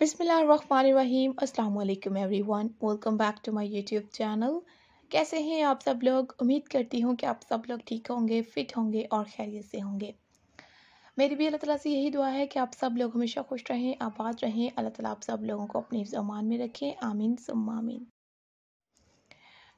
बिसमीम अल्लाम everyone welcome back to my YouTube channel कैसे हैं आप सब लोग उम्मीद करती हूँ कि आप सब लोग ठीक होंगे फिट होंगे और खैरियत से होंगे मेरी भी अल्लाह ताला से यही दुआ है कि आप सब लोग हमेशा खुश रहें आबाद रहें अल्लाह ताला आप सब लोगों को अपने जमान में रखें आमीन सुम आमीन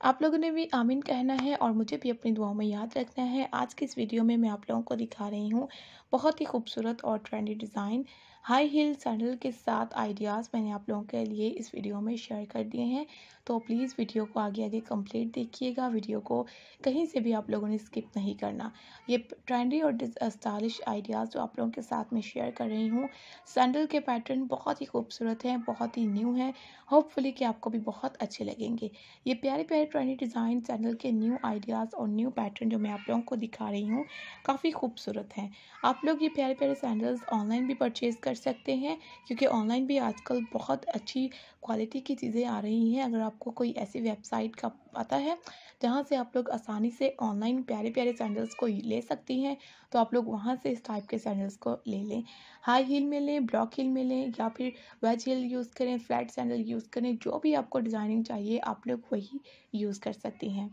आप लोगों ने भी आमीन कहना है और मुझे भी अपनी दुआओं में याद रखना है आज की इस वीडियो में मैं आप लोगों को दिखा रही हूँ बहुत ही खूबसूरत और trendy design high heel sandal के साथ आइडियाज़ मैंने आप लोगों के लिए इस वीडियो में शेयर कर दिए हैं तो प्लीज़ वीडियो को आगे आगे कंप्लीट देखिएगा वीडियो को कहीं से भी आप लोगों ने स्किप नहीं करना ये ट्रेंडी और स्टाइलिश आइडियाज़ जो आप लोगों के साथ में शेयर कर रही हूँ सैंडल के पैटर्न बहुत ही खूबसूरत हैं बहुत ही न्यू हैं होपफुली कि आपको भी बहुत अच्छे लगेंगे ये प्यारे प्यारे ट्रेंडी डिज़ाइन चैनल के न्यू आइडियाज़ और न्यू पैटर्न जो मैं आप लोगों को दिखा रही हूँ काफ़ी खूबसूरत हैं आप लोग ये प्यारे प्यारे सैंडल्स ऑनलाइन भी परचेज़ कर सकते हैं क्योंकि ऑनलाइन भी आजकल बहुत अच्छी क्वालिटी की चीज़ें आ रही हैं अगर आपको कोई ऐसी वेबसाइट का पता है जहाँ से आप लोग आसानी से ऑनलाइन प्यारे प्यारे सैंडल्स को ले सकती हैं तो आप लोग वहाँ से इस टाइप के सैंडल्स को ले लें हाई हील में लें ब्लॉक हील में लें या फिर वेज हील यूज़ करें फ्लैट सैंडल यूज़ करें जो भी आपको डिज़ाइनिंग चाहिए आप लोग वही यूज़ कर सकती हैं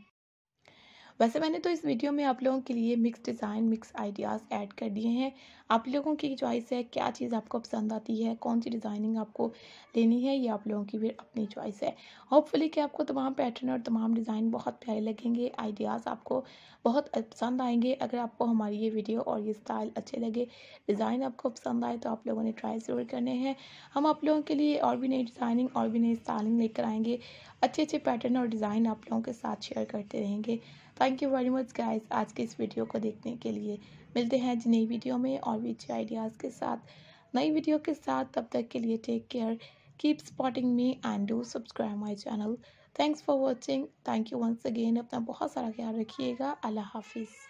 वैसे मैंने तो इस वीडियो में आप लोगों के लिए mix design mix ideas add कर दिए हैं आप लोगों की चॉइस है क्या चीज़ आपको पसंद आती है कौन सी डिज़ाइनिंग आपको लेनी है ये आप लोगों की फिर अपनी चॉइस है होपफुली कि आपको तमाम पैटर्न और तमाम डिज़ाइन बहुत प्यारे लगेंगे आइडियाज़ आपको बहुत पसंद आएंगे अगर आपको हमारी ये वीडियो और ये स्टाइल अच्छे लगे डिज़ाइन आपको पसंद आए तो आप लोगों ने ट्राई ज़रूर करने हैं हम आप लोगों के लिए और भी नई डिज़ाइनिंग और भी नई स्टाइलिंग लेकर आएंगे अच्छे अच्छे पैटर्न और डिज़ाइन आप लोगों के साथ शेयर करते रहेंगे thank you very much guys आज के इस वीडियो को देखने के लिए मिलते हैं नई वीडियो में और भी अच्छे आइडियाज़ के साथ नई वीडियो के साथ तब तक के लिए take care keep supporting me and do subscribe my channel thanks for watching thank you once again अपना बहुत सारा ख्याल रखिएगा अल्लाह हाफिज़